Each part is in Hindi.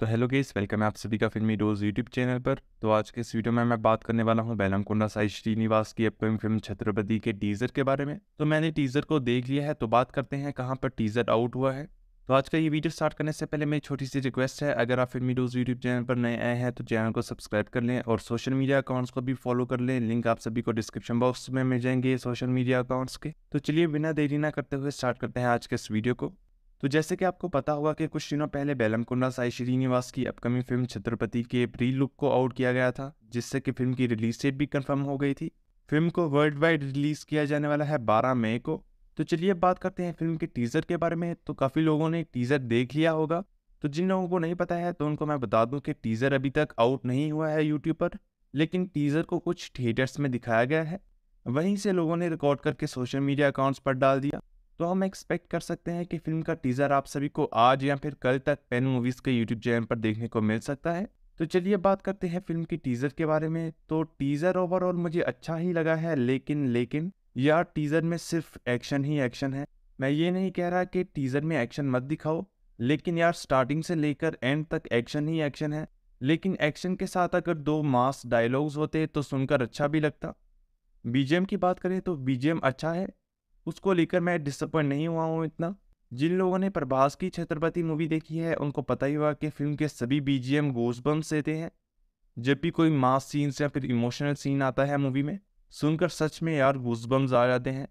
तो हेलो गेस वेलकम है आप सभी का फिल्मी डोज यूट्यूब चैनल पर तो आज के इस वीडियो में मैं बात करने वाला हूँ बेलमकुंडा साई श्रीनिवास की अपकमिंग फिल्म छत्रपति के टीजर के बारे में तो मैंने टीजर को देख लिया है तो बात करते हैं कहाँ पर टीजर आउट हुआ है तो आज का ये वीडियो स्टार्ट करने से पहले मेरी छोटी सी रिक्वेस्ट है अगर आप फिल्मी डोज यूट्यूब चैनल पर नए आए हैं तो चैनल को सब्सक्राइब कर लें और सोशल मीडिया अकाउंट्स को भी फॉलो कर लें लिंक आप सभी को डिस्क्रिप्शन बॉक्स में मिल जाएंगे सोशल मीडिया अकाउंट्स के तो चलिए बिना देरी ना करते हुए स्टार्ट करते हैं आज के इस वीडियो को तो जैसे कि आपको पता होगा कि कुछ दिनों पहले कुंडा साई श्रीनिवास की अपकमिंग फिल्म छत्रपति के प्री लुक को आउट किया गया था जिससे कि फिल्म की रिलीज डेट भी कंफर्म हो गई थी फिल्म को वर्ल्ड वाइड रिलीज किया जाने वाला है 12 मई को तो चलिए बात करते हैं फिल्म के टीज़र के बारे में तो काफ़ी लोगों ने टीज़र देख लिया होगा तो जिन लोगों को नहीं पता है तो उनको मैं बता दूं कि टीज़र अभी तक आउट नहीं हुआ है यूट्यूब पर लेकिन टीज़र को कुछ थिएटर्स में दिखाया गया है वहीं से लोगों ने रिकॉर्ड करके सोशल मीडिया अकाउंट्स पर डाल दिया तो हम एक्सपेक्ट कर सकते हैं कि फिल्म का टीजर आप सभी को आज या फिर कल तक पेन मूवीज के यूट्यूब चैनल पर देखने को मिल सकता है तो चलिए बात करते हैं फिल्म की टीजर के बारे में तो टीजर ओवरऑल मुझे अच्छा ही लगा है लेकिन लेकिन यार टीजर में सिर्फ एक्शन ही एक्शन है मैं ये नहीं कह रहा कि टीजर में एक्शन मत दिखाओ लेकिन यार स्टार्टिंग से लेकर एंड तक एक्शन ही एक्शन है लेकिन एक्शन के साथ अगर दो मास डायलॉग्स होते तो सुनकर अच्छा भी लगता बीजेम की बात करें तो बीजेम अच्छा है उसको लेकर मैं डिसअपॉइंट नहीं हुआ हूँ इतना जिन लोगों ने प्रभास की छत्रपति मूवी देखी है उनको पता ही हुआ कि फिल्म के सभी बी जी एम गोसबम्स देते हैं जब भी कोई मास सीन्स या फिर इमोशनल सीन आता है मूवी में सुनकर सच में यार गोसबम्स आ जाते हैं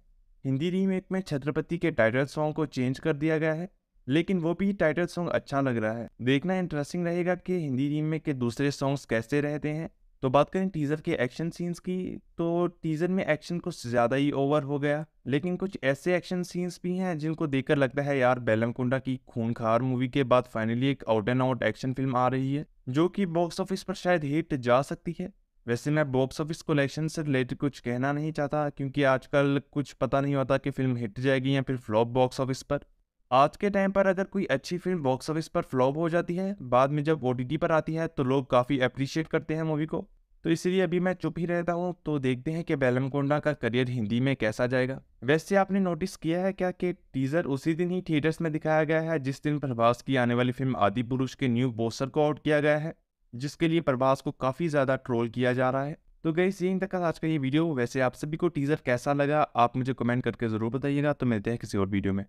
हिंदी रीमेक में छत्रपति के टाइटल सॉन्ग को चेंज कर दिया गया है लेकिन वो भी टाइटल सॉन्ग अच्छा लग रहा है देखना इंटरेस्टिंग रहेगा कि हिंदी रीमेक के दूसरे सॉन्ग्स कैसे रहते हैं तो बात करें टीज़र के एक्शन सीन्स की तो टीज़र में एक्शन कुछ ज़्यादा ही ओवर हो गया लेकिन कुछ ऐसे एक्शन सीन्स भी हैं जिनको देखकर लगता है यार कुंडा की खूनखार मूवी के बाद फाइनली एक out and out action film आ रही है जो कि बॉक्स ऑफिस पर शायद हिट जा सकती है वैसे मैं बॉक्स ऑफिस कलेक्शन से रिलेटेड कुछ कहना नहीं चाहता क्योंकि आजकल कुछ पता नहीं होता कि फिल्म हिट जाएगी या फिर फ्लॉप बॉक्स ऑफिस पर आज के टाइम पर अगर कोई अच्छी फिल्म बॉक्स ऑफिस पर फ्लॉप हो जाती है बाद में जब ओ पर आती है तो लोग काफ़ी अप्रिशिएट करते हैं मूवी को तो इसलिए अभी मैं चुप ही रहता हूँ तो देखते हैं कि बैलमकोंडा का करियर हिंदी में कैसा जाएगा वैसे आपने नोटिस किया है क्या कि टीजर उसी दिन ही थिएटर्स में दिखाया गया है जिस दिन प्रभास की आने वाली फिल्म आदि पुरुष के न्यू बोस्टर को आउट किया गया है जिसके लिए प्रभास को काफ़ी ज़्यादा ट्रोल किया जा रहा है तो गई सीन तक का आज का ये वीडियो वैसे आप सभी को टीजर कैसा लगा आप मुझे कमेंट करके ज़रूर बताइएगा तो मिलते हैं किसी और वीडियो में